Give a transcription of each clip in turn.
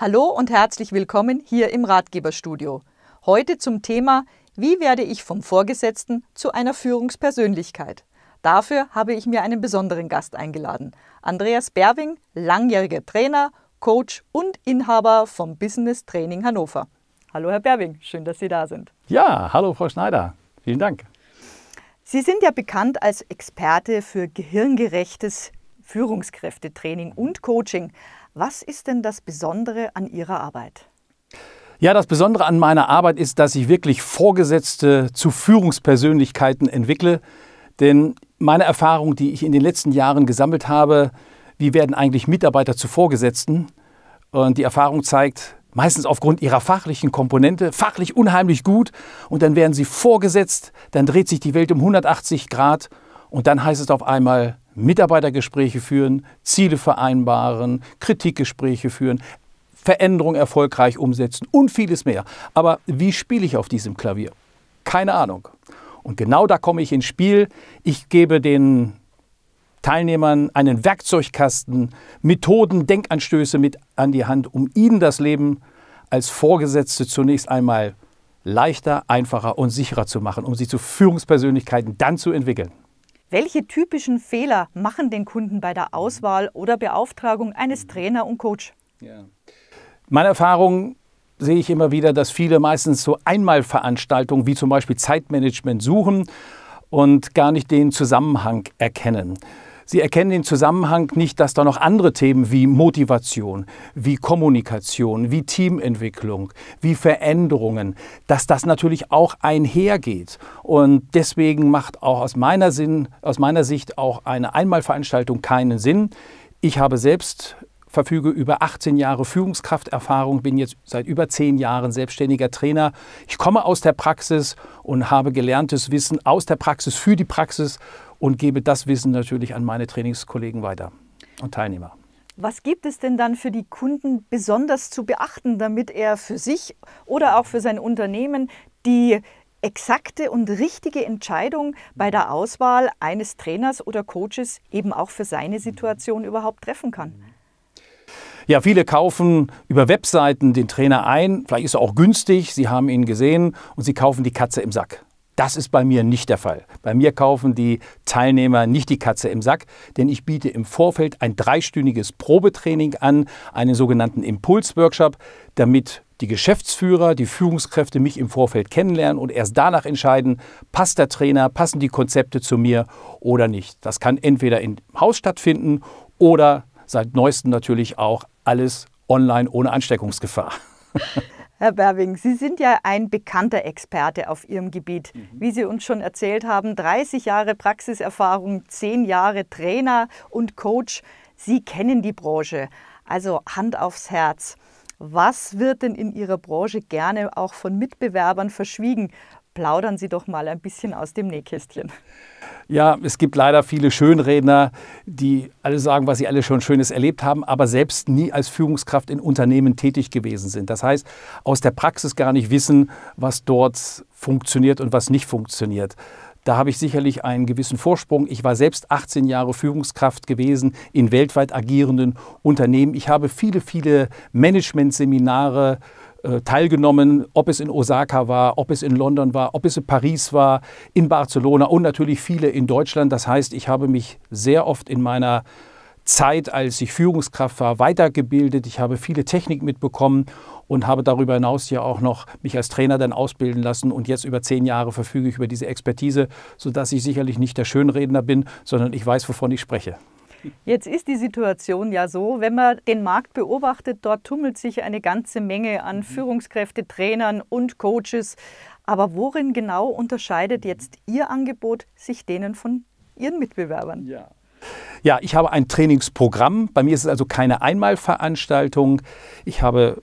Hallo und herzlich willkommen hier im Ratgeberstudio. Heute zum Thema Wie werde ich vom Vorgesetzten zu einer Führungspersönlichkeit? Dafür habe ich mir einen besonderen Gast eingeladen. Andreas Berwing, langjähriger Trainer, Coach und Inhaber vom Business Training Hannover. Hallo Herr Berwing, schön, dass Sie da sind. Ja, hallo Frau Schneider, vielen Dank. Sie sind ja bekannt als Experte für gehirngerechtes Führungskräftetraining und Coaching. Was ist denn das Besondere an Ihrer Arbeit? Ja, das Besondere an meiner Arbeit ist, dass ich wirklich Vorgesetzte zu Führungspersönlichkeiten entwickle. Denn meine Erfahrung, die ich in den letzten Jahren gesammelt habe, wie werden eigentlich Mitarbeiter zu Vorgesetzten? Und die Erfahrung zeigt, meistens aufgrund ihrer fachlichen Komponente, fachlich unheimlich gut. Und dann werden sie vorgesetzt, dann dreht sich die Welt um 180 Grad und dann heißt es auf einmal, Mitarbeitergespräche führen, Ziele vereinbaren, Kritikgespräche führen, Veränderung erfolgreich umsetzen und vieles mehr. Aber wie spiele ich auf diesem Klavier? Keine Ahnung. Und genau da komme ich ins Spiel. Ich gebe den Teilnehmern einen Werkzeugkasten, Methoden, Denkanstöße mit an die Hand, um ihnen das Leben als Vorgesetzte zunächst einmal leichter, einfacher und sicherer zu machen, um sie zu Führungspersönlichkeiten dann zu entwickeln. Welche typischen Fehler machen den Kunden bei der Auswahl oder Beauftragung eines Trainer und Coach? Ja. Meine Erfahrung sehe ich immer wieder, dass viele meistens so Einmalveranstaltungen wie zum Beispiel Zeitmanagement suchen und gar nicht den Zusammenhang erkennen. Sie erkennen den Zusammenhang nicht, dass da noch andere Themen wie Motivation, wie Kommunikation, wie Teamentwicklung, wie Veränderungen, dass das natürlich auch einhergeht. Und deswegen macht auch aus meiner, Sinn, aus meiner Sicht auch eine Einmalveranstaltung keinen Sinn. Ich habe selbst verfüge über 18 Jahre Führungskrafterfahrung, bin jetzt seit über 10 Jahren selbstständiger Trainer. Ich komme aus der Praxis und habe gelerntes Wissen aus der Praxis für die Praxis und gebe das Wissen natürlich an meine Trainingskollegen weiter und Teilnehmer. Was gibt es denn dann für die Kunden besonders zu beachten, damit er für sich oder auch für sein Unternehmen die exakte und richtige Entscheidung bei der Auswahl eines Trainers oder Coaches eben auch für seine Situation überhaupt treffen kann? Ja, viele kaufen über Webseiten den Trainer ein. Vielleicht ist er auch günstig. Sie haben ihn gesehen und sie kaufen die Katze im Sack. Das ist bei mir nicht der Fall. Bei mir kaufen die Teilnehmer nicht die Katze im Sack, denn ich biete im Vorfeld ein dreistündiges Probetraining an, einen sogenannten Impulsworkshop, damit die Geschäftsführer, die Führungskräfte mich im Vorfeld kennenlernen und erst danach entscheiden, passt der Trainer, passen die Konzepte zu mir oder nicht. Das kann entweder im Haus stattfinden oder seit neuestem natürlich auch alles online ohne Ansteckungsgefahr. Herr Berwing, Sie sind ja ein bekannter Experte auf Ihrem Gebiet. Mhm. Wie Sie uns schon erzählt haben, 30 Jahre Praxiserfahrung, 10 Jahre Trainer und Coach. Sie kennen die Branche. Also Hand aufs Herz. Was wird denn in Ihrer Branche gerne auch von Mitbewerbern verschwiegen? Plaudern Sie doch mal ein bisschen aus dem Nähkästchen. Ja, es gibt leider viele Schönredner, die alle sagen, was sie alle schon Schönes erlebt haben, aber selbst nie als Führungskraft in Unternehmen tätig gewesen sind. Das heißt, aus der Praxis gar nicht wissen, was dort funktioniert und was nicht funktioniert. Da habe ich sicherlich einen gewissen Vorsprung. Ich war selbst 18 Jahre Führungskraft gewesen in weltweit agierenden Unternehmen. Ich habe viele, viele Managementseminare äh, teilgenommen, ob es in Osaka war, ob es in London war, ob es in Paris war, in Barcelona und natürlich viele in Deutschland. Das heißt, ich habe mich sehr oft in meiner Zeit, als ich Führungskraft war, weitergebildet. Ich habe viele Technik mitbekommen und habe darüber hinaus ja auch noch mich als Trainer dann ausbilden lassen. Und jetzt über zehn Jahre verfüge ich über diese Expertise, sodass ich sicherlich nicht der Schönredner bin, sondern ich weiß, wovon ich spreche. Jetzt ist die Situation ja so, wenn man den Markt beobachtet, dort tummelt sich eine ganze Menge an mhm. Führungskräfte, Trainern und Coaches. Aber worin genau unterscheidet mhm. jetzt Ihr Angebot sich denen von Ihren Mitbewerbern? Ja. Ja, ich habe ein Trainingsprogramm. Bei mir ist es also keine Einmalveranstaltung. Ich habe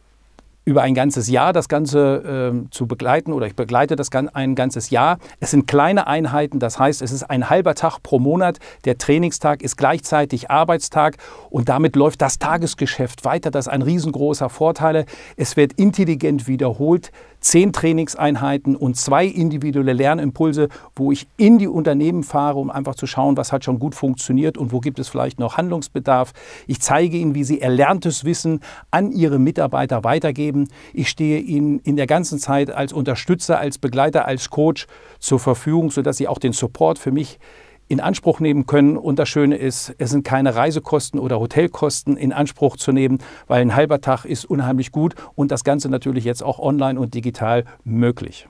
über ein ganzes Jahr das Ganze äh, zu begleiten oder ich begleite das gan ein ganzes Jahr. Es sind kleine Einheiten, das heißt, es ist ein halber Tag pro Monat. Der Trainingstag ist gleichzeitig Arbeitstag und damit läuft das Tagesgeschäft weiter. Das ist ein riesengroßer Vorteil. Es wird intelligent wiederholt zehn Trainingseinheiten und zwei individuelle Lernimpulse, wo ich in die Unternehmen fahre, um einfach zu schauen, was hat schon gut funktioniert und wo gibt es vielleicht noch Handlungsbedarf. Ich zeige Ihnen, wie Sie erlerntes Wissen an Ihre Mitarbeiter weitergeben. Ich stehe Ihnen in der ganzen Zeit als Unterstützer, als Begleiter, als Coach zur Verfügung, sodass Sie auch den Support für mich in Anspruch nehmen können. Und das Schöne ist, es sind keine Reisekosten oder Hotelkosten in Anspruch zu nehmen, weil ein halber Tag ist unheimlich gut und das Ganze natürlich jetzt auch online und digital möglich.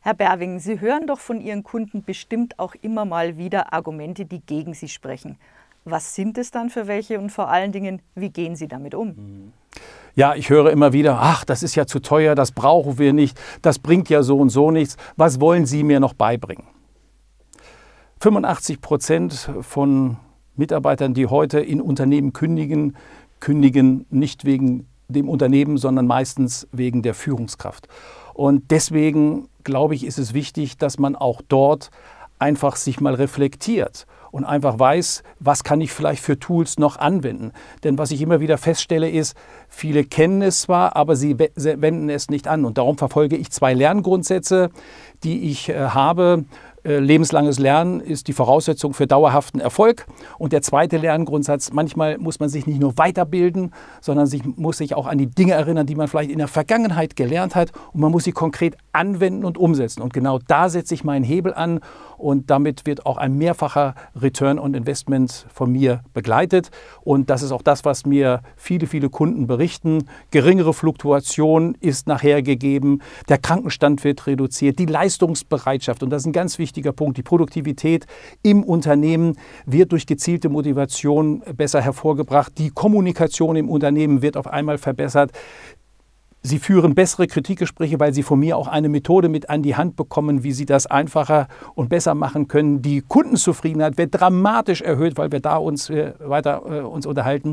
Herr Berwing, Sie hören doch von Ihren Kunden bestimmt auch immer mal wieder Argumente, die gegen Sie sprechen. Was sind es dann für welche und vor allen Dingen, wie gehen Sie damit um? Mhm. Ja, ich höre immer wieder, ach, das ist ja zu teuer, das brauchen wir nicht, das bringt ja so und so nichts. Was wollen Sie mir noch beibringen? 85 Prozent von Mitarbeitern, die heute in Unternehmen kündigen, kündigen nicht wegen dem Unternehmen, sondern meistens wegen der Führungskraft. Und deswegen glaube ich, ist es wichtig, dass man auch dort einfach sich mal reflektiert und einfach weiß, was kann ich vielleicht für Tools noch anwenden. Denn was ich immer wieder feststelle ist, viele kennen es zwar, aber sie wenden es nicht an. Und darum verfolge ich zwei Lerngrundsätze, die ich äh, habe äh, lebenslanges Lernen ist die Voraussetzung für dauerhaften Erfolg. Und der zweite Lerngrundsatz, manchmal muss man sich nicht nur weiterbilden, sondern sich, muss sich auch an die Dinge erinnern, die man vielleicht in der Vergangenheit gelernt hat. Und man muss sie konkret anwenden und umsetzen. Und genau da setze ich meinen Hebel an. Und damit wird auch ein mehrfacher Return on Investment von mir begleitet. Und das ist auch das, was mir viele, viele Kunden berichten. Geringere Fluktuation ist nachher gegeben. Der Krankenstand wird reduziert. Die Leistungsbereitschaft. Und das ist ein ganz wichtiger wichtiger Punkt. Die Produktivität im Unternehmen wird durch gezielte Motivation besser hervorgebracht. Die Kommunikation im Unternehmen wird auf einmal verbessert. Sie führen bessere Kritikgespräche, weil Sie von mir auch eine Methode mit an die Hand bekommen, wie Sie das einfacher und besser machen können. Die Kundenzufriedenheit wird dramatisch erhöht, weil wir da uns äh, weiter äh, uns unterhalten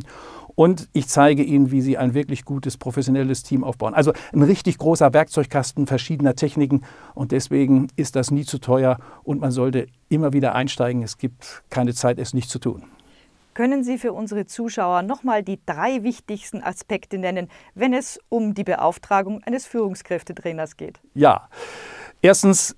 und ich zeige Ihnen, wie Sie ein wirklich gutes professionelles Team aufbauen. Also ein richtig großer Werkzeugkasten verschiedener Techniken und deswegen ist das nie zu teuer und man sollte immer wieder einsteigen. Es gibt keine Zeit, es nicht zu tun. Können Sie für unsere Zuschauer nochmal die drei wichtigsten Aspekte nennen, wenn es um die Beauftragung eines Führungskräftetrainers geht? Ja. Erstens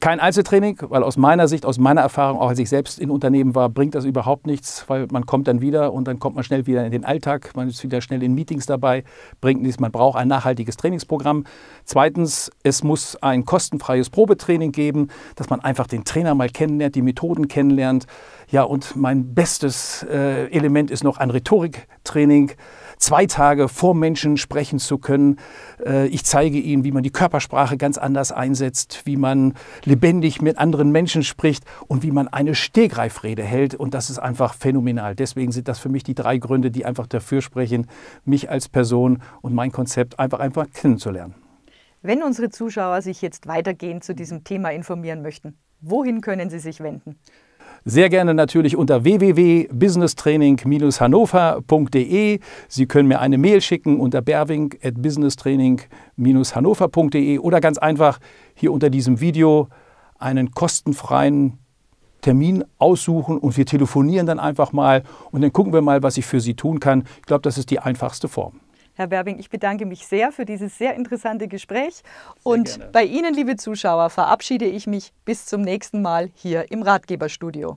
kein Einzeltraining, weil aus meiner Sicht, aus meiner Erfahrung, auch als ich selbst in Unternehmen war, bringt das überhaupt nichts, weil man kommt dann wieder und dann kommt man schnell wieder in den Alltag, man ist wieder schnell in Meetings dabei, bringt nichts, man braucht ein nachhaltiges Trainingsprogramm. Zweitens, es muss ein kostenfreies Probetraining geben, dass man einfach den Trainer mal kennenlernt, die Methoden kennenlernt. Ja, und mein bestes äh, Element ist noch ein Rhetoriktraining zwei Tage vor Menschen sprechen zu können. Äh, ich zeige Ihnen, wie man die Körpersprache ganz anders einsetzt, wie man lebendig mit anderen Menschen spricht und wie man eine Stehgreifrede hält. Und das ist einfach phänomenal. Deswegen sind das für mich die drei Gründe, die einfach dafür sprechen, mich als Person und mein Konzept einfach einfach kennenzulernen. Wenn unsere Zuschauer sich jetzt weitergehend zu diesem Thema informieren möchten, wohin können sie sich wenden? sehr gerne natürlich unter www.businesstraining-hannover.de. Sie können mir eine Mail schicken unter berwing.businesstraining-hannover.de oder ganz einfach hier unter diesem Video einen kostenfreien Termin aussuchen und wir telefonieren dann einfach mal und dann gucken wir mal, was ich für Sie tun kann. Ich glaube, das ist die einfachste Form. Herr Berbing, ich bedanke mich sehr für dieses sehr interessante Gespräch. Sehr und gerne. bei Ihnen, liebe Zuschauer, verabschiede ich mich bis zum nächsten Mal hier im Ratgeberstudio.